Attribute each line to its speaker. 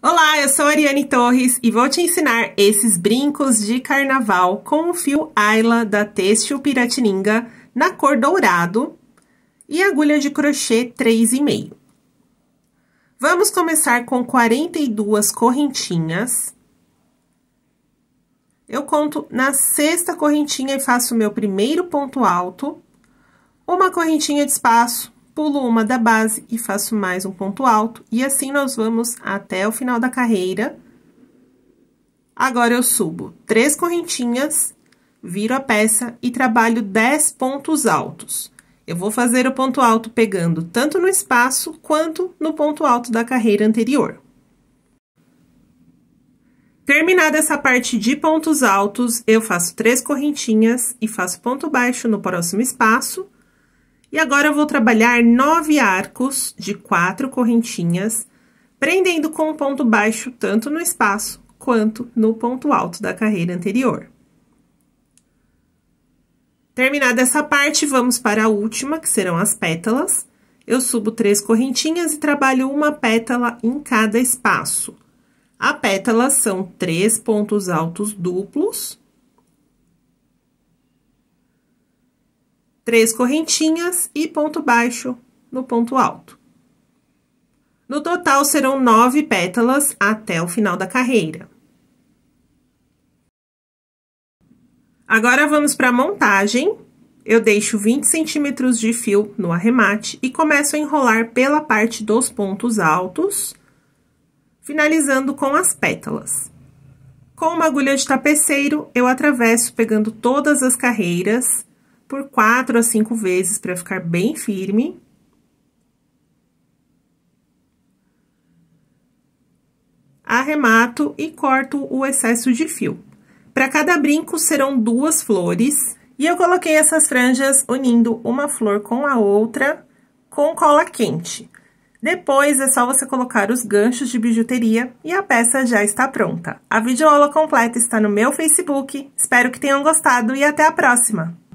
Speaker 1: Olá, eu sou Ariane Torres e vou te ensinar esses brincos de carnaval com o fio Ayla da Têxtil Piratininga na cor dourado e agulha de crochê 3,5. Vamos começar com 42 correntinhas. Eu conto na sexta correntinha e faço meu primeiro ponto alto, uma correntinha de espaço, pulo uma da base e faço mais um ponto alto, e assim nós vamos até o final da carreira. Agora, eu subo três correntinhas, viro a peça e trabalho dez pontos altos. Eu vou fazer o ponto alto pegando tanto no espaço quanto no ponto alto da carreira anterior. Terminada essa parte de pontos altos, eu faço três correntinhas e faço ponto baixo no próximo espaço e agora eu vou trabalhar nove arcos de quatro correntinhas, prendendo com um ponto baixo tanto no espaço quanto no ponto alto da carreira anterior. Terminada essa parte, vamos para a última, que serão as pétalas. Eu subo três correntinhas e trabalho uma pétala em cada espaço. A pétala são três pontos altos duplos três correntinhas e ponto baixo no ponto alto. No total, serão nove pétalas até o final da carreira. Agora, vamos para a montagem. Eu deixo 20 centímetros de fio no arremate e começo a enrolar pela parte dos pontos altos, finalizando com as pétalas. Com uma agulha de tapeceiro, eu atravesso pegando todas as carreiras por quatro a cinco vezes para ficar bem firme. Arremato e corto o excesso de fio. Para cada brinco serão duas flores e eu coloquei essas franjas unindo uma flor com a outra com cola quente. Depois é só você colocar os ganchos de bijuteria e a peça já está pronta. A videoaula completa está no meu Facebook. Espero que tenham gostado e até a próxima!